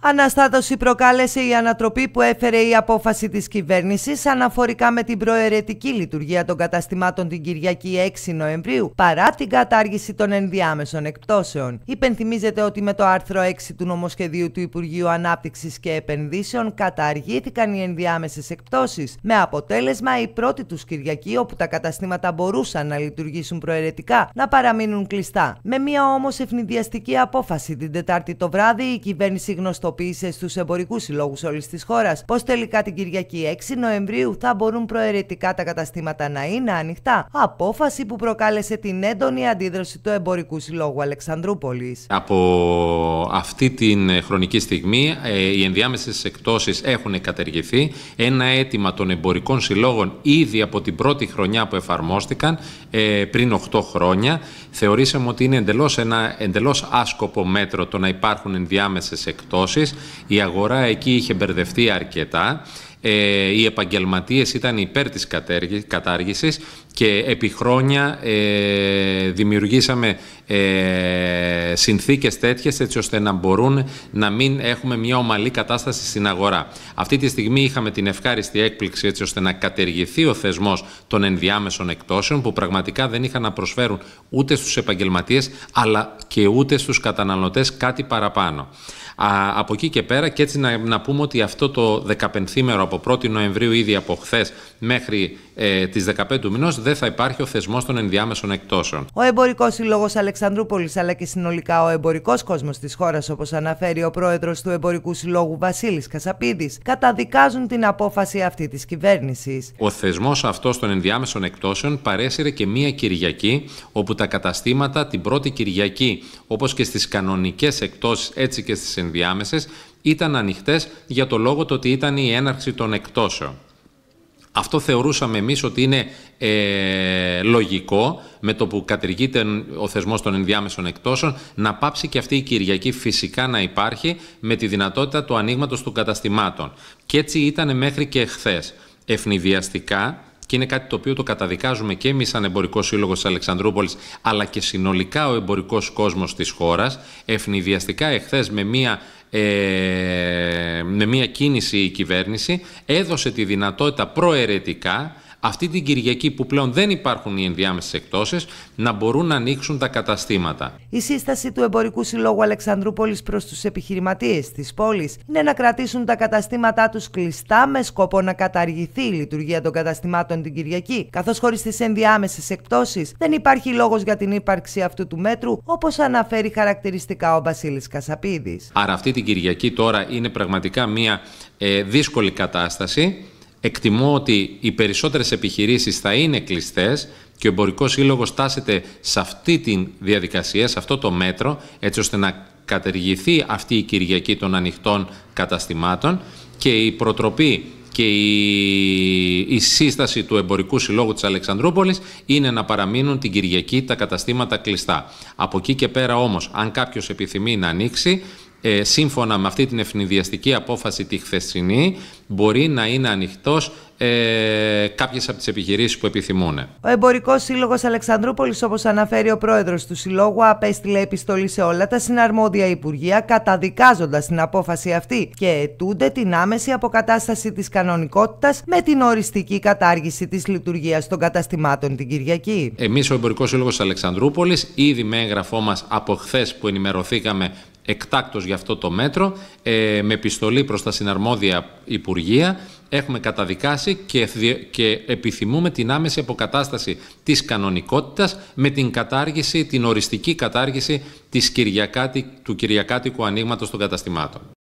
Αναστάτωση προκάλεσε η ανατροπή που έφερε η απόφαση της κυβέρνησης αναφορικά με την προαιρετική λειτουργία των καταστημάτων την Κυριακή 6 Νοεμβρίου παρά την κατάργηση των ενδιάμεσων εκπτώσεων. Υπενθυμίζεται ότι με το άρθρο 6 του νομοσχεδίου του Υπουργείου Ανάπτυξης και Επενδύσεων καταργήθηκαν οι ενδιάμεσες εκπτώσεις με αποτέλεσμα η πρώτη τους Κυριακή όπου τα καταστήματα μπορούσαν να λειτουργήσουν προαιρετικά να παραμείνουν κλειστά. Με μια όμως ευνηδιαστική απόφαση την Τετάρτη το βράδυ η κυβέρνηση γνωστό στους εμπορικούς συλλόγους όλης της χώρας, πως τελικά την Κυριακή 6 Νοεμβρίου θα μπορούν προαιρετικά τα καταστήματα να είναι ανοιχτά. Απόφαση που προκάλεσε την έντονη αντίδραση του εμπορικού συλλόγου Αλεξανδρούπολης. Από αυτή την ε, χρονική στιγμή, ε, οι ενδιάμεσες εκτόσεις έχουν κατεργηθεί. Ένα αίτημα των εμπορικών συλλόγων ήδη από την πρώτη χρονιά που εφαρμόστηκαν, ε, πριν 8 χρόνια, θεωρήσαμε ότι είναι εντελώς ένα εντελώς άσκοπο μέτρο το να υπάρχουν ενδιάμεσες εκτόσεις η αγορά εκεί είχε μπερδευτεί αρκετά. Ε, οι επαγγελματίες ήταν υπέρ της κατάργησης και επί χρόνια ε, δημιουργήσαμε ε, συνθήκες τέτοιες έτσι ώστε να μπορούν να μην έχουμε μια ομαλή κατάσταση στην αγορά. Αυτή τη στιγμή είχαμε την ευχάριστη έκπληξη έτσι ώστε να κατεργηθεί ο θεσμός των ενδιάμεσων εκτόσεων που πραγματικά δεν είχαν να προσφέρουν ούτε στους επαγγελματίες αλλά και ούτε στους καταναλωτές κάτι παραπάνω. Α, από εκεί και πέρα και έτσι να, να πούμε ότι αυτό το 15ήμερο από 1η Νοεμβρίου ήδη από χθες μέχρι ε, τις 15 του μηνός δεν θα υπάρχει ο θεσμός των ενδιάμεσων εκτόσεων. Ο Εμπορικός Σύλλογος Αλεξανδρούπολης αλλά και συνολικά ο εμπορικός κόσμος της χώρας, όπως αναφέρει ο πρόεδρος του Εμπορικού Συλλόγου Βασίλης Κασαπίδης, καταδικάζουν την απόφαση αυτή της κυβέρνησης. Ο θεσμός αυτός των ενδιάμεσων εκτόσεων παρέσυρε και μία Κυριακή, όπου τα καταστήματα την πρώτη Κυριακή, όπως και στις κανονικές εκτόσεις, έτσι και στις ενδιάμεσες, ήταν ανοιχτές για το λόγο το ότι ήταν η έναρξη των εκτόσεων. Αυτό θεωρούσαμε εμείς ότι είναι ε, λογικό με το που κατηργείται ο θεσμός των ενδιάμεσων εκτόσεων, να πάψει και αυτή η Κυριακή φυσικά να υπάρχει με τη δυνατότητα του ανοίγματος των καταστημάτων. Και έτσι ήταν μέχρι και χθες. Ευνηδιαστικά, και είναι κάτι το οποίο το καταδικάζουμε και εμείς, σαν Εμπορικός Σύλλογος της Αλεξανδρούπολης, αλλά και συνολικά ο εμπορικός κόσμος της χώρας, ευνηδιαστικά εχθές με μία ε, με μια κίνηση η κυβέρνηση έδωσε τη δυνατότητα προαιρετικά αυτή την Κυριακή που πλέον δεν υπάρχουν οι ενδιάμεσες εκτόσεις να μπορούν να ανοίξουν τα καταστήματα. Η σύσταση του Εμπορικού Συλλόγου Αλεξανδρούπολης προς τους επιχειρηματίες της πόλης είναι να κρατήσουν τα καταστήματά τους κλειστά με σκοπό να καταργηθεί η λειτουργία των καταστημάτων την Κυριακή, καθώς χωρίς τις ενδιάμεσες εκτόσεις δεν υπάρχει λόγος για την ύπαρξη αυτού του μέτρου, όπως αναφέρει χαρακτηριστικά ο Βασίλης Κασαπίδης. Άρα αυτή την Κυριακή τώρα είναι πραγματικά μια ε, δύσκολη κατάσταση Εκτιμώ ότι οι περισσότερες επιχειρήσεις θα είναι κλειστές και ο εμπορικός σύλλογος τάσεται σε αυτή τη διαδικασία, σε αυτό το μέτρο, έτσι ώστε να κατεργηθεί αυτή η Κυριακή των ανοιχτών καταστημάτων και η προτροπή και η, η σύσταση του Εμπορικού Συλλόγου της Αλεξανδρούπολης είναι να παραμείνουν την Κυριακή τα καταστήματα κλειστά. Από εκεί και πέρα όμως, αν κάποιος επιθυμεί να ανοίξει, ε, σύμφωνα με αυτή την ευνηδιαστική απόφαση τη χθεσινή μπορεί να είναι ανοιχτός ε, κάποιες από τις επιχειρήσεις που επιθυμούν. Ο Εμπορικός Σύλλογος Αλεξανδρούπολης, όπως αναφέρει ο πρόεδρος του Συλλόγου, απέστειλε επιστολή σε όλα τα συναρμόδια υπουργεία, καταδικάζοντας την απόφαση αυτή και αιτούνται την άμεση αποκατάσταση της κανονικότητας με την οριστική κατάργηση της λειτουργίας των καταστημάτων την Κυριακή. Εμείς, ο Εμπορικός Σύλλογος Αλεξανδρούπολης, ήδη με έγγραφό μας από χθες που ενημερωθήκαμε εκτάκτος για αυτό το μέτρο ε, με επιστολή προς τα συναρμόδια Υπουργεία έχουμε καταδικάσει και, επιθυμούμε την άμεση αποκατάσταση της κανονικότητας με την κατάργηση, την οριστική κατάργηση της του Κυριακάτικου ανοίγματος των καταστημάτων.